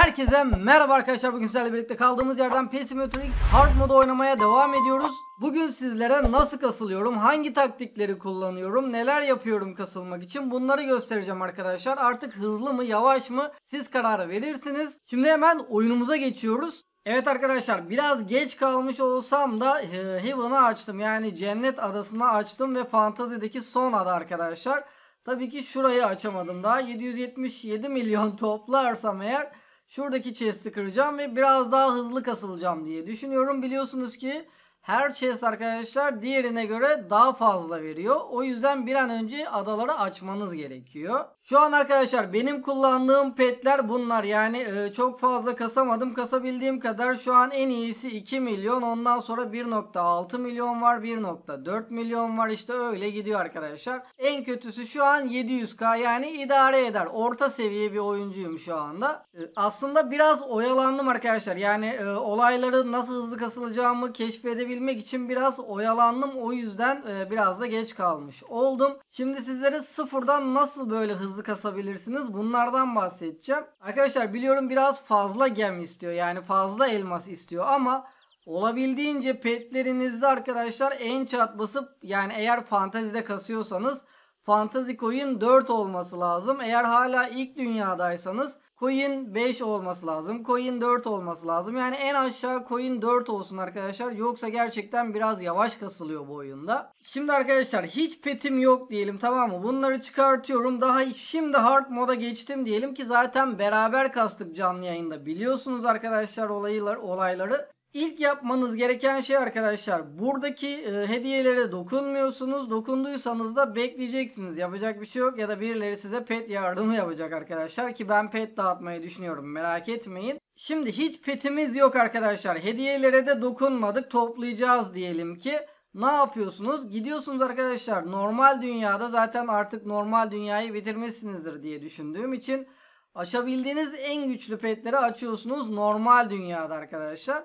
Herkese merhaba arkadaşlar bugün sizlerle birlikte kaldığımız yerden X Hard Mode oynamaya devam ediyoruz. Bugün sizlere nasıl kasılıyorum, hangi taktikleri kullanıyorum, neler yapıyorum kasılmak için bunları göstereceğim arkadaşlar. Artık hızlı mı yavaş mı siz karar verirsiniz. Şimdi hemen oyunumuza geçiyoruz. Evet arkadaşlar biraz geç kalmış olsam da e, Heaven'ı açtım yani cennet adasını açtım ve fantazideki son ada arkadaşlar. Tabii ki şurayı açamadım daha 777 milyon toplarsam eğer Şuradaki chest'i kıracağım ve biraz daha hızlı kasılacağım diye düşünüyorum. Biliyorsunuz ki her chest arkadaşlar diğerine göre daha fazla veriyor. O yüzden bir an önce adaları açmanız gerekiyor. Şu an arkadaşlar benim kullandığım petler bunlar. Yani e, çok fazla kasamadım. Kasabildiğim kadar şu an en iyisi 2 milyon. Ondan sonra 1.6 milyon var. 1.4 milyon var. İşte öyle gidiyor arkadaşlar. En kötüsü şu an 700k yani idare eder. Orta seviye bir oyuncuyum şu anda. E, aslında biraz oyalandım arkadaşlar. Yani e, olayları nasıl hızlı kasılacağımı keşfedebilirim verebilmek için biraz oyalandım. O yüzden e, biraz da geç kalmış oldum. Şimdi sizlere sıfırdan nasıl böyle hızlı kasabilirsiniz bunlardan bahsedeceğim. Arkadaşlar biliyorum biraz fazla gem istiyor. Yani fazla elmas istiyor ama olabildiğince petlerinizde arkadaşlar en çat basıp yani eğer fantazide kasıyorsanız Fantasy Coin 4 olması lazım. Eğer hala ilk dünyadaysanız Coin 5 olması lazım. Coin 4 olması lazım. Yani en aşağı coin 4 olsun arkadaşlar. Yoksa gerçekten biraz yavaş kasılıyor bu oyunda. Şimdi arkadaşlar hiç petim yok diyelim tamam mı? Bunları çıkartıyorum. Daha şimdi hard moda geçtim diyelim ki zaten beraber kastık canlı yayında. Biliyorsunuz arkadaşlar olaylar, olayları. İlk yapmanız gereken şey arkadaşlar buradaki e, hediyelere dokunmuyorsunuz. Dokunduysanız da bekleyeceksiniz. Yapacak bir şey yok ya da birileri size pet yardımı yapacak arkadaşlar ki ben pet dağıtmayı düşünüyorum merak etmeyin. Şimdi hiç petimiz yok arkadaşlar. Hediyelere de dokunmadık toplayacağız diyelim ki. Ne yapıyorsunuz? Gidiyorsunuz arkadaşlar normal dünyada zaten artık normal dünyayı bitirmişsinizdir diye düşündüğüm için açabildiğiniz en güçlü petleri açıyorsunuz normal dünyada arkadaşlar.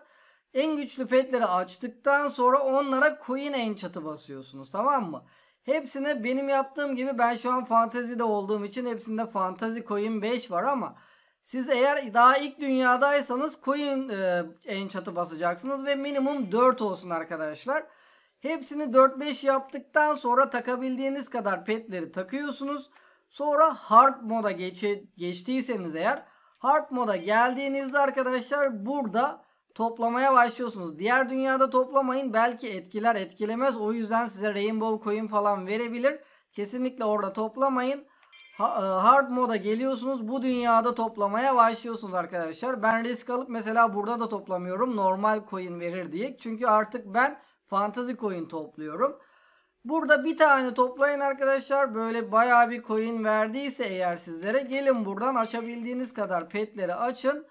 En güçlü petleri açtıktan sonra onlara coin enchant'ı basıyorsunuz tamam mı? Hepsine benim yaptığım gibi ben şu an fantazide olduğum için hepsinde fantazi coin 5 var ama siz eğer daha ilk dünyadaysanız coin e, enchant'ı basacaksınız ve minimum 4 olsun arkadaşlar. Hepsini 4-5 yaptıktan sonra takabildiğiniz kadar petleri takıyorsunuz. Sonra hard moda geçe, geçtiyseniz eğer hard moda geldiğinizde arkadaşlar burada toplamaya başlıyorsunuz. Diğer dünyada toplamayın belki etkiler etkilemez. O yüzden size rainbow coin falan verebilir. Kesinlikle orada toplamayın. E, hard moda geliyorsunuz. Bu dünyada toplamaya başlıyorsunuz arkadaşlar. Ben risk alıp mesela burada da toplamıyorum. Normal coin verir diye. Çünkü artık ben fantasy coin topluyorum. Burada bir tane toplayın arkadaşlar. Böyle bayağı bir coin verdiyse eğer sizlere gelin buradan açabildiğiniz kadar petleri açın.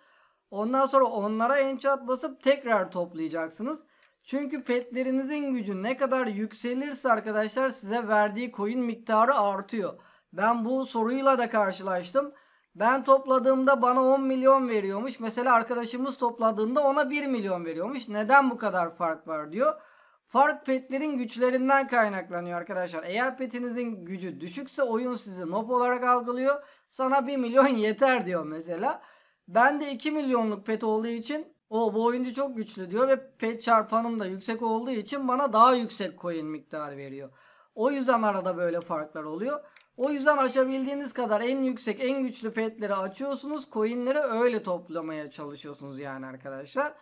Ondan sonra onlara enchant basıp tekrar toplayacaksınız. Çünkü petlerinizin gücü ne kadar yükselirse arkadaşlar size verdiği coin miktarı artıyor. Ben bu soruyla da karşılaştım. Ben topladığımda bana 10 milyon veriyormuş. Mesela arkadaşımız topladığında ona 1 milyon veriyormuş. Neden bu kadar fark var diyor. Fark petlerin güçlerinden kaynaklanıyor arkadaşlar. Eğer petinizin gücü düşükse oyun sizi nop olarak algılıyor. Sana 1 milyon yeter diyor mesela. Ben de 2 milyonluk pet olduğu için o bu oyuncu çok güçlü diyor ve pet çarpanım da yüksek olduğu için bana daha yüksek coin miktarı veriyor. O yüzden arada böyle farklar oluyor. O yüzden açabildiğiniz kadar en yüksek en güçlü petleri açıyorsunuz. Coinleri öyle toplamaya çalışıyorsunuz yani arkadaşlar.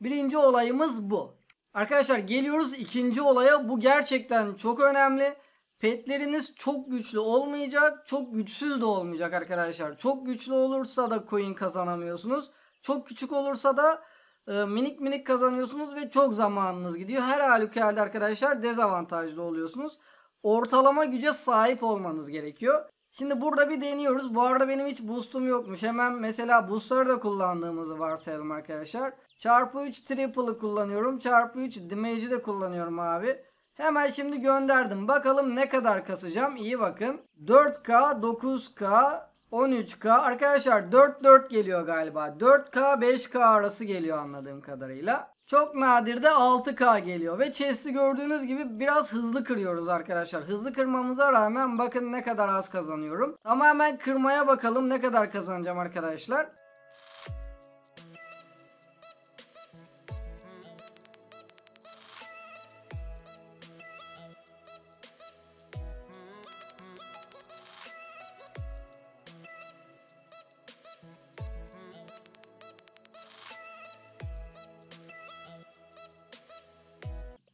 Birinci olayımız bu. Arkadaşlar geliyoruz ikinci olaya. Bu gerçekten çok önemli. Petleriniz çok güçlü olmayacak, çok güçsüz de olmayacak arkadaşlar. Çok güçlü olursa da coin kazanamıyorsunuz. Çok küçük olursa da e, minik minik kazanıyorsunuz ve çok zamanınız gidiyor. Her halükarda arkadaşlar dezavantajlı oluyorsunuz. Ortalama güce sahip olmanız gerekiyor. Şimdi burada bir deniyoruz. Bu arada benim hiç boostum yokmuş. Hemen mesela boostları da kullandığımızı varsayalım arkadaşlar. Çarpı 3 triple'ı kullanıyorum. Çarpı 3 damage'i de kullanıyorum abi. Hemen şimdi gönderdim. Bakalım ne kadar kasacağım. İyi bakın. 4K, 9K, 13K. Arkadaşlar 4 4 geliyor galiba. 4K 5K arası geliyor anladığım kadarıyla. Çok nadirde 6K geliyor ve chest'i gördüğünüz gibi biraz hızlı kırıyoruz arkadaşlar. Hızlı kırmamıza rağmen bakın ne kadar az kazanıyorum. Tamamen kırmaya bakalım ne kadar kazanacağım arkadaşlar.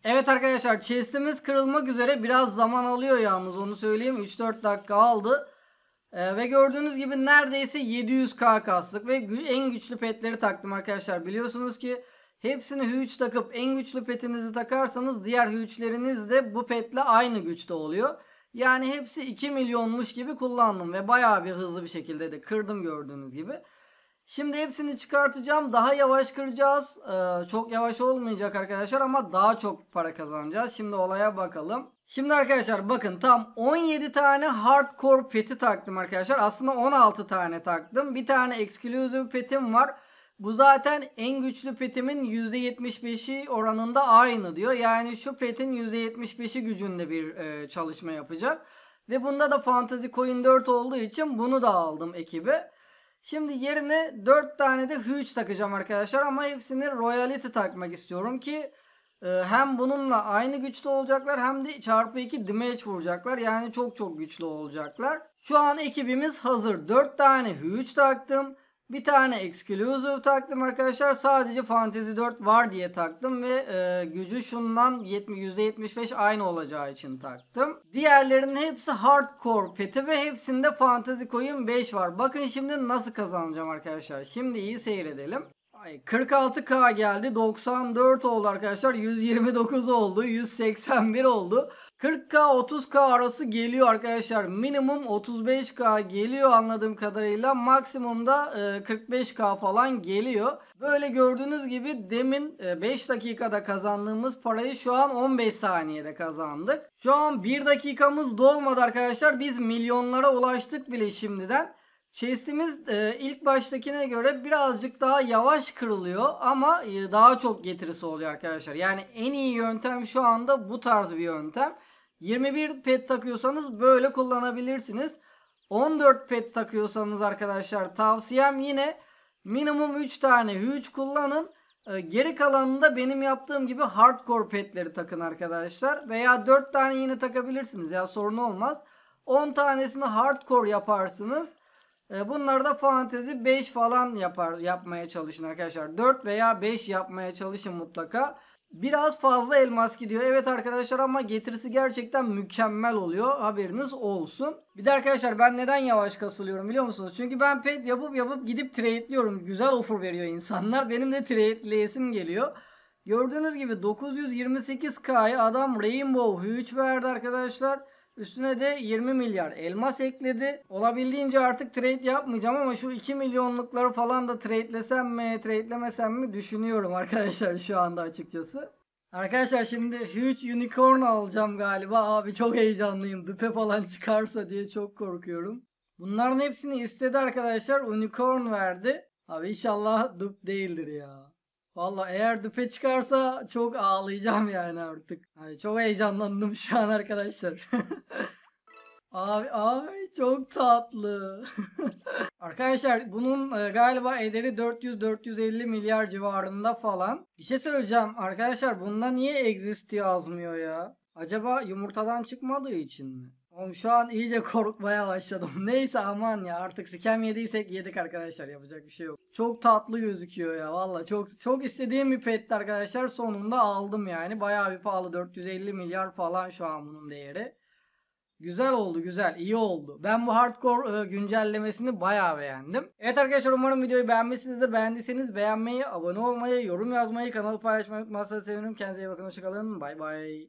Evet arkadaşlar chestimiz kırılmak üzere biraz zaman alıyor yalnız onu söyleyeyim 3-4 dakika aldı. Ee, ve gördüğünüz gibi neredeyse 700k kastık ve gü en güçlü petleri taktım arkadaşlar. Biliyorsunuz ki hepsini hüç takıp en güçlü petinizi takarsanız diğer hüçleriniz de bu petle aynı güçte oluyor. Yani hepsi 2 milyonmuş gibi kullandım ve baya bir hızlı bir şekilde de kırdım gördüğünüz gibi. Şimdi hepsini çıkartacağım. Daha yavaş kıracağız. Ee, çok yavaş olmayacak arkadaşlar ama daha çok para kazanacağız. Şimdi olaya bakalım. Şimdi arkadaşlar bakın tam 17 tane hardcore peti taktım arkadaşlar. Aslında 16 tane taktım. Bir tane exclusive petim var. Bu zaten en güçlü petimin %75'i oranında aynı diyor. Yani şu petin %75'i gücünde bir e, çalışma yapacak. Ve bunda da Fantasy Coin 4 olduğu için bunu da aldım ekibi. Şimdi yerine 4 tane de Huge takacağım arkadaşlar ama hepsini Royality takmak istiyorum ki e, hem bununla aynı güçte olacaklar hem de çarpı 2 damage vuracaklar. Yani çok çok güçlü olacaklar. Şu an ekibimiz hazır. 4 tane Huge taktım. Bir tane exclusive taktım arkadaşlar. Sadece Fantasy 4 var diye taktım ve e, gücü şundan 70, %75 aynı olacağı için taktım. Diğerlerinin hepsi hardcore peti ve hepsinde Fantasy Coin 5 var. Bakın şimdi nasıl kazanacağım arkadaşlar. Şimdi iyi seyredelim. 46K geldi. 94 oldu arkadaşlar. 129 oldu. 181 oldu. 40K 30K arası geliyor arkadaşlar. Minimum 35K geliyor anladığım kadarıyla. Maksimumda 45K e, falan geliyor. Böyle gördüğünüz gibi demin 5 e, dakikada kazandığımız parayı şu an 15 saniyede kazandık. Şu an 1 dakikamız dolmadı arkadaşlar. Biz milyonlara ulaştık bile şimdiden. Chest'imiz e, ilk baştakine göre birazcık daha yavaş kırılıyor ama e, daha çok getirisi oluyor arkadaşlar. Yani en iyi yöntem şu anda bu tarz bir yöntem. 21 pet takıyorsanız böyle kullanabilirsiniz. 14 pet takıyorsanız arkadaşlar tavsiyem yine minimum 3 tane huge kullanın. E, geri kalanında benim yaptığım gibi hardcore petleri takın arkadaşlar. Veya 4 tane yine takabilirsiniz ya sorun olmaz. 10 tanesini hardcore yaparsınız. Ee, Bunları da fantezi 5 falan yapar yapmaya çalışın arkadaşlar. 4 veya 5 yapmaya çalışın mutlaka. Biraz fazla elmas gidiyor. Evet arkadaşlar ama getirisi gerçekten mükemmel oluyor. Haberiniz olsun. Bir de arkadaşlar ben neden yavaş kasılıyorum biliyor musunuz? Çünkü ben pet yapıp yapıp gidip trade'liyorum. Güzel offer veriyor insanlar. Benim de trade'leyesim geliyor. Gördüğünüz gibi 928K'ya adam Rainbow Huge verdi arkadaşlar. Üstüne de 20 milyar elmas ekledi. Olabildiğince artık trade yapmayacağım ama şu 2 milyonlukları falan da tradelesem mi, tradelemesem mi düşünüyorum arkadaşlar şu anda açıkçası. Arkadaşlar şimdi Huge Unicorn alacağım galiba. Abi çok heyecanlıyım. Düpe falan çıkarsa diye çok korkuyorum. Bunların hepsini istedi arkadaşlar. Unicorn verdi. Abi inşallah dup değildir ya. Valla eğer düpe çıkarsa çok ağlayacağım yani artık. Yani çok heyecanlandım şu an arkadaşlar. Abi ay çok tatlı. Arkadaşlar bunun e, galiba ederi 400-450 milyar civarında falan. Bir şey söyleyeceğim arkadaşlar bunda niye exist yazmıyor ya? Acaba yumurtadan çıkmadığı için mi? Oğlum şu an iyice korkmaya başladım. Neyse aman ya artık sikem yediysek yedik arkadaşlar yapacak bir şey yok. Çok tatlı gözüküyor ya valla çok çok istediğim bir petti arkadaşlar sonunda aldım yani. baya bir pahalı 450 milyar falan şu an bunun değeri. Güzel oldu güzel iyi oldu. Ben bu hardcore e, güncellemesini baya beğendim. Evet arkadaşlar umarım videoyu beğenmişsinizdir. Beğendiyseniz beğenmeyi, abone olmayı, yorum yazmayı, kanalı paylaşmayı unutmazsanız sevinirim. Kendinize iyi bakın hoşçakalın. Bay bay.